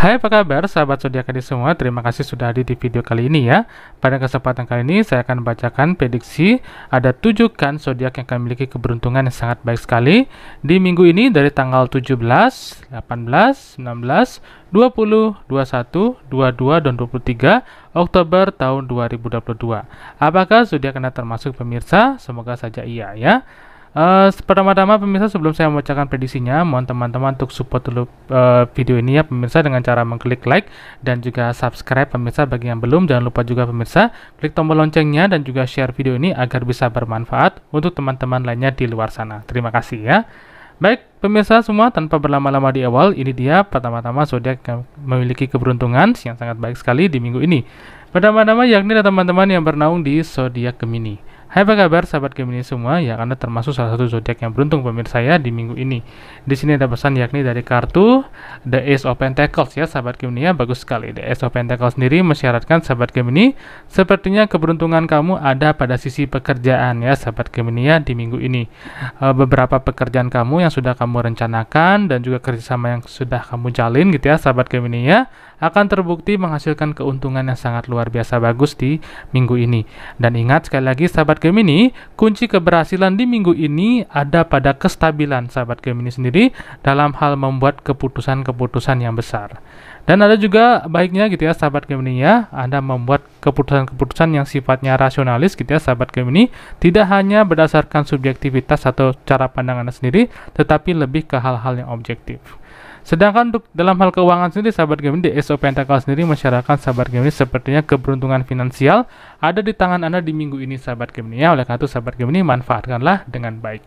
Hai apa kabar sahabat zodiak ini semua, terima kasih sudah hadir di video kali ini ya. Pada kesempatan kali ini saya akan bacakan prediksi ada 7 kan zodiak yang akan memiliki keberuntungan yang sangat baik sekali di minggu ini dari tanggal 17, 18, 16, 20, 21, 22 dan 23 Oktober tahun 2022. Apakah zodiak Anda termasuk pemirsa? Semoga saja iya ya. Uh, pertama-tama pemirsa sebelum saya membacakan prediksinya, mohon teman-teman untuk support dulu uh, video ini ya pemirsa dengan cara mengklik like dan juga subscribe pemirsa bagi yang belum jangan lupa juga pemirsa klik tombol loncengnya dan juga share video ini agar bisa bermanfaat untuk teman-teman lainnya di luar sana. Terima kasih ya. Baik, pemirsa semua tanpa berlama-lama di awal, ini dia pertama-tama zodiak memiliki keberuntungan yang sangat baik sekali di minggu ini. Pertama-tama yakni teman-teman yang bernaung di zodiak Gemini. Hai apa kabar sahabat Gemini semua? Ya karena termasuk salah satu zodiak yang beruntung pemirsa ya di minggu ini. Di sini ada pesan yakni dari kartu The Ace of Pentacles ya sahabat Gemini ya bagus sekali. The Ace of Pentacles sendiri mensyaratkan sahabat Gemini sepertinya keberuntungan kamu ada pada sisi pekerjaan ya sahabat Gemini ya di minggu ini. E, beberapa pekerjaan kamu yang sudah kamu rencanakan dan juga kerjasama yang sudah kamu jalin gitu ya sahabat Gemini ya akan terbukti menghasilkan keuntungan yang sangat luar biasa bagus di minggu ini. Dan ingat sekali lagi sahabat Gemini, kunci keberhasilan di minggu ini ada pada kestabilan sahabat Gemini sendiri dalam hal membuat keputusan-keputusan yang besar. Dan ada juga baiknya gitu ya sahabat Gemini ya, Anda membuat keputusan-keputusan yang sifatnya rasionalis gitu ya sahabat Gemini, tidak hanya berdasarkan subjektivitas atau cara pandang Anda sendiri, tetapi lebih ke hal-hal yang objektif. Sedangkan untuk dalam hal keuangan sendiri, sahabat Gemini di SO Pentakel sendiri masyarakat sahabat Gemini sepertinya keberuntungan finansial ada di tangan Anda di minggu ini, sahabat Gemini. Ya, oleh karena itu, sahabat Gemini manfaatkanlah dengan baik.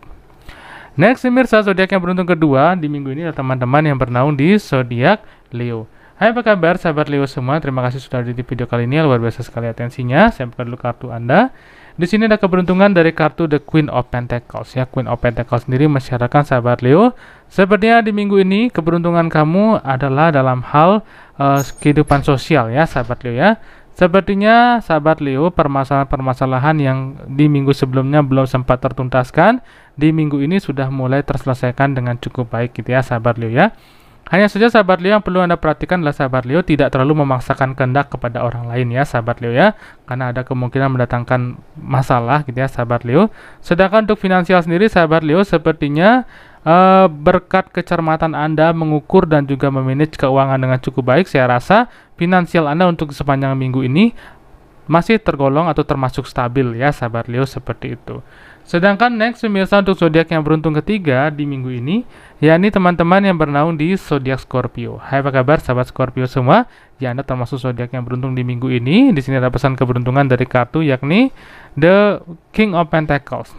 Next, pemirsa zodiak yang beruntung kedua di minggu ini adalah teman-teman yang bernaung di zodiak Leo. Hai apa kabar sahabat Leo semua, terima kasih sudah ada di video kali ini, luar biasa sekali atensinya. Saya buka dulu kartu Anda. Di sini ada keberuntungan dari kartu The Queen of Pentacles. Ya, Queen of Pentacles sendiri masyarakat sahabat Leo, sepertinya di minggu ini keberuntungan kamu adalah dalam hal uh, kehidupan sosial ya, sahabat Leo ya. Sepertinya sahabat Leo permasalahan-permasalahan yang di minggu sebelumnya belum sempat tertuntaskan, di minggu ini sudah mulai terselesaikan dengan cukup baik gitu ya, sahabat Leo ya. Hanya saja sahabat Leo yang perlu Anda perhatikan adalah sahabat Leo tidak terlalu memaksakan kehendak kepada orang lain ya sahabat Leo ya karena ada kemungkinan mendatangkan masalah gitu ya sahabat Leo. Sedangkan untuk finansial sendiri sahabat Leo sepertinya Uh, berkat kecermatan Anda mengukur dan juga memanage keuangan dengan cukup baik, saya rasa finansial Anda untuk sepanjang minggu ini masih tergolong atau termasuk stabil ya sahabat Leo seperti itu. Sedangkan next pemirsa untuk zodiak yang beruntung ketiga di minggu ini, yakni teman-teman yang bernaung di zodiak Scorpio. Hai apa kabar sahabat Scorpio semua? Ya Anda termasuk zodiak yang beruntung di minggu ini. Di sini ada pesan keberuntungan dari kartu yakni The King of Pentacles.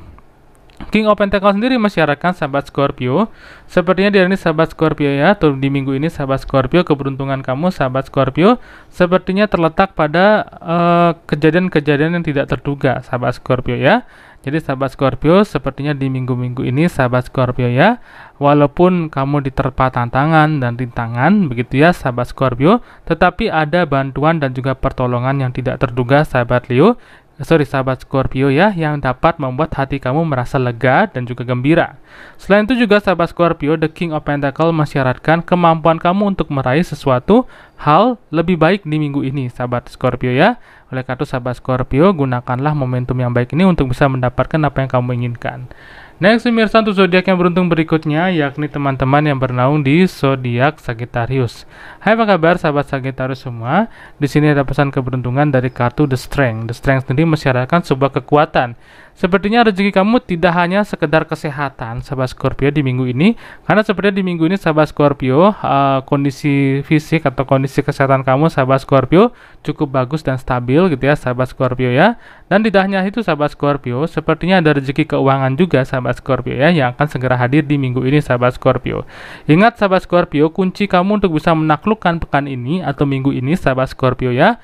King of Pentacles sendiri masyarakat sahabat Scorpio. Sepertinya di hari ini sahabat Scorpio ya. Tuh di minggu ini sahabat Scorpio keberuntungan kamu sahabat Scorpio sepertinya terletak pada eh, kejadian-kejadian uh, kejadian -kejadian yang tidak terduga sahabat Scorpio ya. Jadi sahabat Scorpio, sepertinya di minggu-minggu ini sahabat Scorpio ya, walaupun kamu diterpa tantangan dan rintangan begitu ya sahabat Scorpio, tetapi ada bantuan dan juga pertolongan yang tidak terduga sahabat Leo sorry sahabat Scorpio ya, yang dapat membuat hati kamu merasa lega dan juga gembira. Selain itu juga sahabat Scorpio, The King of Pentacle mensyaratkan kemampuan kamu untuk meraih sesuatu hal lebih baik di minggu ini sahabat Scorpio ya. Oleh karena itu sahabat Scorpio, gunakanlah momentum yang baik ini untuk bisa mendapatkan apa yang kamu inginkan. Next pemirsa untuk zodiak yang beruntung berikutnya yakni teman-teman yang bernaung di zodiak Sagittarius. Hai apa kabar sahabat Sagittarius semua? Di sini ada pesan keberuntungan dari kartu The Strength. The Strength sendiri mensyaratkan sebuah kekuatan Sepertinya rezeki kamu tidak hanya sekedar kesehatan, sahabat Scorpio di minggu ini, karena sepertinya di minggu ini sahabat Scorpio uh, kondisi fisik atau kondisi kesehatan kamu sahabat Scorpio cukup bagus dan stabil gitu ya sahabat Scorpio ya. Dan tidak hanya itu sahabat Scorpio, sepertinya ada rezeki keuangan juga sahabat Scorpio ya yang akan segera hadir di minggu ini sahabat Scorpio. Ingat sahabat Scorpio, kunci kamu untuk bisa menaklukkan pekan ini atau minggu ini sahabat Scorpio ya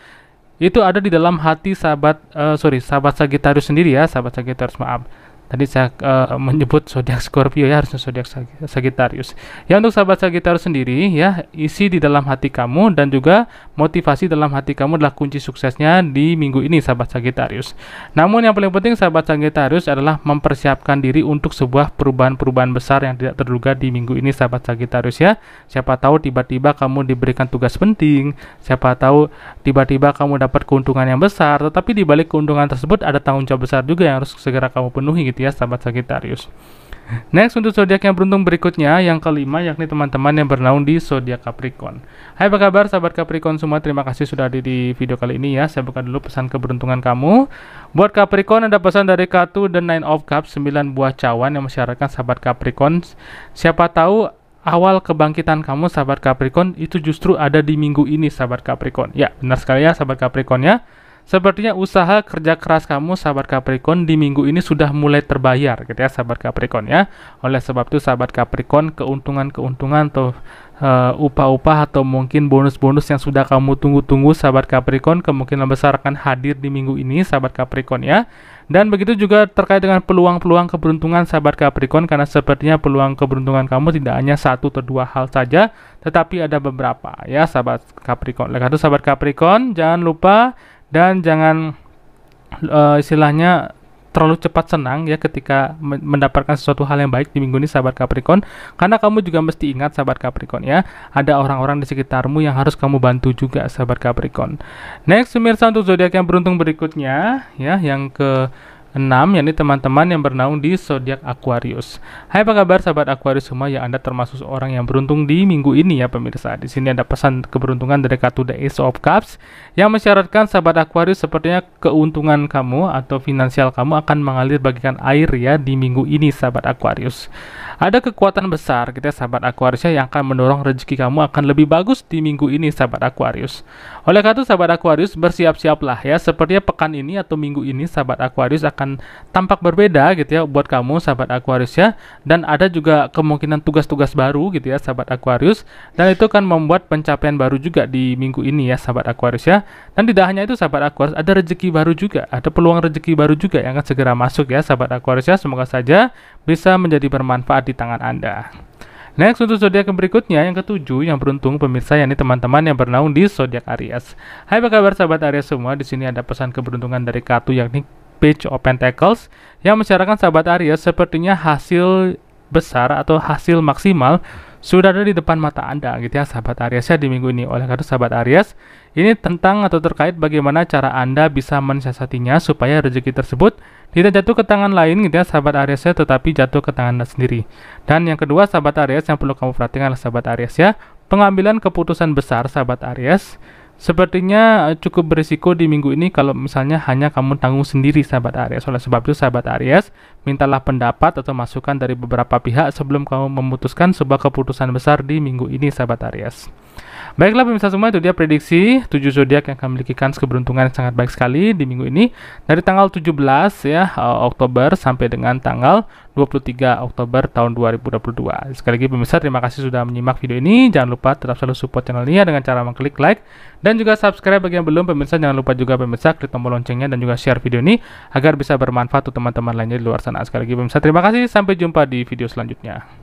itu ada di dalam hati sahabat uh, sorry sahabat Sagittarius sendiri ya sahabat Sagittarius maaf tadi saya uh, menyebut zodiak Scorpio ya harusnya zodiak Sag Sagittarius ya untuk sahabat Sagittarius sendiri ya isi di dalam hati kamu dan juga motivasi dalam hati kamu adalah kunci suksesnya di minggu ini sahabat Sagittarius namun yang paling penting sahabat Sagittarius adalah mempersiapkan diri untuk sebuah perubahan-perubahan besar yang tidak terduga di minggu ini sahabat Sagittarius ya siapa tahu tiba-tiba kamu diberikan tugas penting siapa tahu Tiba-tiba kamu dapat keuntungan yang besar, tetapi di balik keuntungan tersebut ada tanggung jawab besar juga yang harus segera kamu penuhi gitu ya, sahabat Sagittarius. Next untuk zodiak yang beruntung berikutnya yang kelima yakni teman-teman yang bernaung di zodiak Capricorn. Hai apa kabar sahabat Capricorn semua? Terima kasih sudah ada di video kali ini ya. Saya buka dulu pesan keberuntungan kamu. Buat Capricorn ada pesan dari kartu The Nine of Cups 9 buah cawan yang mensyaratkan sahabat Capricorn siapa tahu awal kebangkitan kamu sahabat Capricorn itu justru ada di minggu ini sahabat Capricorn. Ya, benar sekali ya sahabat Capricorn ya. Sepertinya usaha kerja keras kamu sahabat Capricorn di minggu ini sudah mulai terbayar gitu ya sahabat Capricorn ya. Oleh sebab itu sahabat Capricorn keuntungan-keuntungan tuh. Eh, upah-upah atau mungkin bonus-bonus yang sudah kamu tunggu-tunggu sahabat Capricorn kemungkinan besar akan hadir di minggu ini sahabat Capricorn ya dan begitu juga terkait dengan peluang-peluang keberuntungan sahabat Capricorn karena sepertinya peluang keberuntungan kamu tidak hanya satu atau dua hal saja tetapi ada beberapa ya sahabat Capricorn oleh karena itu sahabat Capricorn jangan lupa dan jangan uh, istilahnya terlalu cepat senang ya ketika mendapatkan sesuatu hal yang baik di minggu ini sahabat Capricorn karena kamu juga mesti ingat sahabat Capricorn ya ada orang-orang di sekitarmu yang harus kamu bantu juga sahabat Capricorn next pemirsa untuk zodiak yang beruntung berikutnya ya yang ke 6 yakni teman-teman yang bernaung di zodiak Aquarius. Hai apa kabar sahabat Aquarius semua ya Anda termasuk orang yang beruntung di minggu ini ya pemirsa. Di sini ada pesan keberuntungan dari kartu The Ace of Cups yang mensyaratkan sahabat Aquarius sepertinya keuntungan kamu atau finansial kamu akan mengalir bagikan air ya di minggu ini sahabat Aquarius. Ada kekuatan besar kita gitu ya, sahabat Aquarius ya yang akan mendorong rezeki kamu akan lebih bagus di minggu ini sahabat Aquarius. Oleh karena itu sahabat Aquarius bersiap-siaplah ya seperti pekan ini atau minggu ini sahabat Aquarius akan akan tampak berbeda gitu ya buat kamu sahabat Aquarius ya dan ada juga kemungkinan tugas-tugas baru gitu ya sahabat Aquarius dan itu kan membuat pencapaian baru juga di minggu ini ya sahabat Aquarius ya dan tidak hanya itu sahabat Aquarius ada rezeki baru juga ada peluang rezeki baru juga yang akan segera masuk ya sahabat Aquarius ya semoga saja bisa menjadi bermanfaat di tangan Anda. Next untuk zodiak yang berikutnya yang ketujuh yang beruntung pemirsa yakni teman-teman yang bernaung di zodiak Aries. Hai apa kabar sahabat Aries semua? Di sini ada pesan keberuntungan dari kartu yakni Page of Pentacles yang mencerahkan sahabat Aries sepertinya hasil besar atau hasil maksimal sudah ada di depan mata Anda gitu ya sahabat Aries ya di minggu ini. Oleh karena sahabat Aries, ini tentang atau terkait bagaimana cara Anda bisa mensiasatinya supaya rezeki tersebut tidak jatuh ke tangan lain gitu ya sahabat Aries ya, tetapi jatuh ke tangan Anda sendiri. Dan yang kedua sahabat Aries yang perlu kamu perhatikan adalah sahabat Aries ya, pengambilan keputusan besar sahabat Aries Sepertinya eh, cukup berisiko di minggu ini kalau misalnya hanya kamu tanggung sendiri sahabat Aries. Oleh sebab itu sahabat Aries, Mintalah pendapat atau masukan dari beberapa pihak sebelum kamu memutuskan sebuah keputusan besar di minggu ini, sahabat Aries. Baiklah pemirsa semua, itu dia prediksi 7 zodiak yang akan memiliki kans keberuntungan yang sangat baik sekali di minggu ini dari tanggal 17 ya eh, Oktober sampai dengan tanggal 23 Oktober tahun 2022. Sekali lagi pemirsa, terima kasih sudah menyimak video ini. Jangan lupa tetap selalu support channel ini ya, dengan cara mengklik like dan juga subscribe bagi yang belum pemirsa. Jangan lupa juga pemirsa klik tombol loncengnya dan juga share video ini agar bisa bermanfaat untuk teman-teman lainnya di luar sana sana. Sekali lagi pemirsa, terima kasih. Sampai jumpa di video selanjutnya.